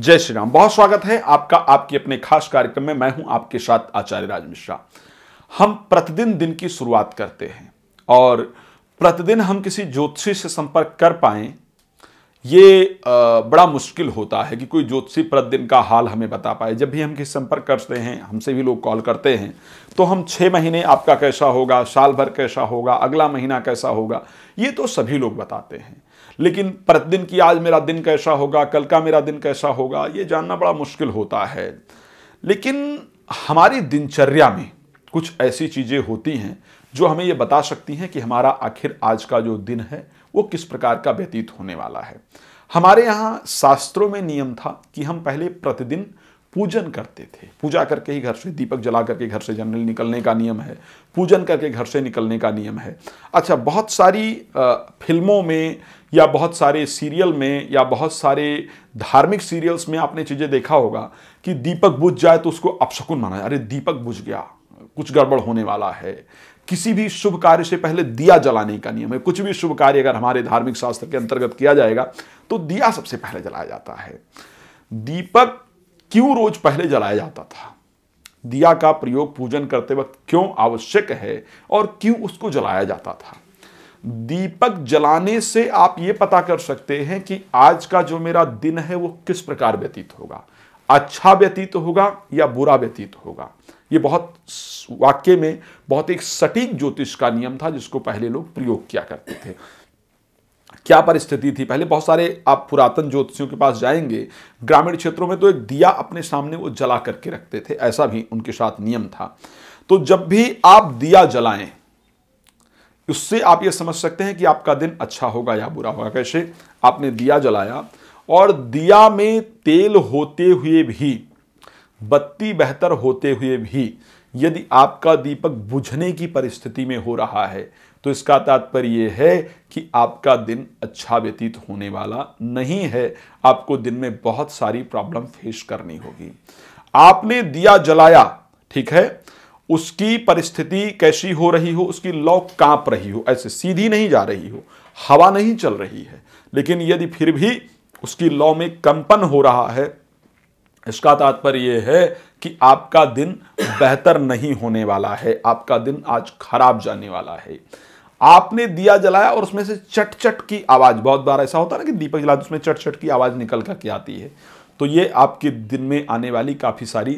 जय श्री राम बहुत स्वागत है आपका आपके अपने खास कार्यक्रम में मैं हूं आपके साथ आचार्य राज मिश्रा हम प्रतिदिन दिन की शुरुआत करते हैं और प्रतिदिन हम किसी ज्योतिषी से संपर्क कर पाए ये बड़ा मुश्किल होता है कि कोई ज्योतिषी प्रतिदिन का हाल हमें बता पाए जब भी हम किसी संपर्क करते हैं हमसे भी लोग कॉल करते हैं तो हम छः महीने आपका कैसा होगा साल भर कैसा होगा अगला महीना कैसा होगा ये तो सभी लोग बताते हैं लेकिन प्रतिदिन की आज मेरा दिन कैसा होगा कल का मेरा दिन कैसा होगा ये जानना बड़ा मुश्किल होता है लेकिन हमारी दिनचर्या में कुछ ऐसी चीज़ें होती हैं जो हमें ये बता सकती हैं कि हमारा आखिर आज का जो दिन है वो किस प्रकार का व्यतीत होने वाला है हमारे यहाँ शास्त्रों में नियम था कि हम पहले प्रतिदिन पूजन करते थे पूजा करके ही घर से दीपक जला करके घर से जनरल निकलने का नियम है पूजन करके घर से निकलने का नियम है अच्छा बहुत सारी फिल्मों में या बहुत सारे सीरियल में या बहुत सारे धार्मिक सीरियल्स में आपने चीज़ें देखा होगा कि दीपक बुझ जाए तो उसको अपशकुन माना जाए अरे दीपक बुझ गया कुछ गड़बड़ होने वाला है किसी भी शुभ कार्य से पहले दिया जलाने का नियम है कुछ भी शुभ कार्य अगर हमारे धार्मिक शास्त्र के अंतर्गत किया जाएगा तो दिया सबसे पहले जलाया जाता है दीपक क्यों रोज पहले जलाया जाता था दिया का प्रयोग पूजन करते वक्त क्यों आवश्यक है और क्यों उसको जलाया जाता था दीपक जलाने से आप ये पता कर सकते हैं कि आज का जो मेरा दिन है वो किस प्रकार व्यतीत होगा अच्छा व्यतीत होगा या बुरा व्यतीत होगा ये बहुत वाक्य में बहुत एक सटीक ज्योतिष का नियम था जिसको पहले लोग प्रयोग किया करते थे क्या परिस्थिति थी पहले बहुत सारे आप पुरातन ज्योतिषियों के पास जाएंगे ग्रामीण क्षेत्रों में तो एक दिया अपने सामने वो जला करके रखते थे ऐसा भी उनके साथ नियम था तो जब भी आप दिया जलाएं उससे आप ये समझ सकते हैं कि आपका दिन अच्छा होगा या बुरा होगा कैसे आपने दिया जलाया और दिया में तेल होते हुए भी बत्ती बेहतर होते हुए भी यदि आपका दीपक बुझने की परिस्थिति में हो रहा है तो इसका तात्पर्य यह है कि आपका दिन अच्छा व्यतीत होने वाला नहीं है आपको दिन में बहुत सारी प्रॉब्लम फेस करनी होगी आपने दिया जलाया ठीक है उसकी परिस्थिति कैसी हो रही हो उसकी लौ कांप रही हो ऐसे सीधी नहीं जा रही हो हवा नहीं चल रही है लेकिन यदि फिर भी उसकी लौ में कंपन हो रहा है इसका तात्पर्य यह है कि आपका दिन बेहतर नहीं होने वाला है आपका दिन आज खराब जाने वाला है आपने दिया जलाया और उसमें से चट चट की आवाज़ बहुत बार ऐसा होता है ना कि दीपक जला उसमें चट चट की आवाज़ निकल कर आती है तो ये आपके दिन में आने वाली काफ़ी सारी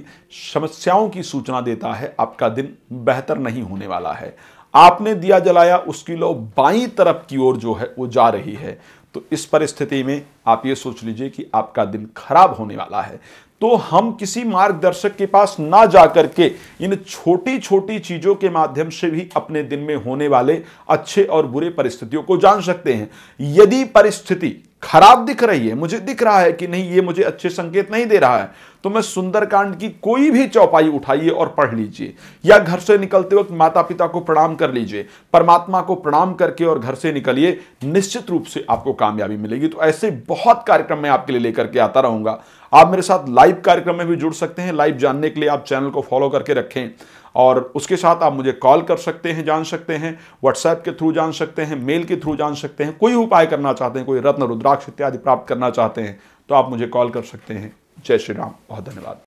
समस्याओं की सूचना देता है आपका दिन बेहतर नहीं होने वाला है आपने दिया जलाया उसकी लो बाई तरफ की ओर जो है वो जा रही है तो इस परिस्थिति में आप ये सोच लीजिए कि आपका दिन खराब होने वाला है तो हम किसी मार्गदर्शक के पास ना जा करके इन छोटी छोटी चीज़ों के माध्यम से भी अपने दिन में होने वाले अच्छे और बुरे परिस्थितियों को जान सकते हैं यदि परिस्थिति खराब दिख रही है मुझे दिख रहा है कि नहीं ये मुझे अच्छे संकेत नहीं दे रहा है तो मैं सुंदरकांड की कोई भी चौपाई उठाइए और पढ़ लीजिए या घर से निकलते वक्त माता पिता को प्रणाम कर लीजिए परमात्मा को प्रणाम करके और घर से निकलिए निश्चित रूप से आपको कामयाबी मिलेगी तो ऐसे बहुत कार्यक्रम मैं आपके लिए लेकर के आता रहूंगा आप मेरे साथ लाइव कार्यक्रम में भी जुड़ सकते हैं लाइव जानने के लिए आप चैनल को फॉलो करके रखें और उसके साथ आप मुझे कॉल कर सकते हैं जान सकते हैं व्हाट्सएप के थ्रू जान सकते हैं मेल के थ्रू जान सकते हैं कोई उपाय करना चाहते हैं कोई रत्न रुद्राक्ष इत्यादि प्राप्त करना चाहते हैं तो आप मुझे कॉल कर सकते हैं Češina, Badanivad.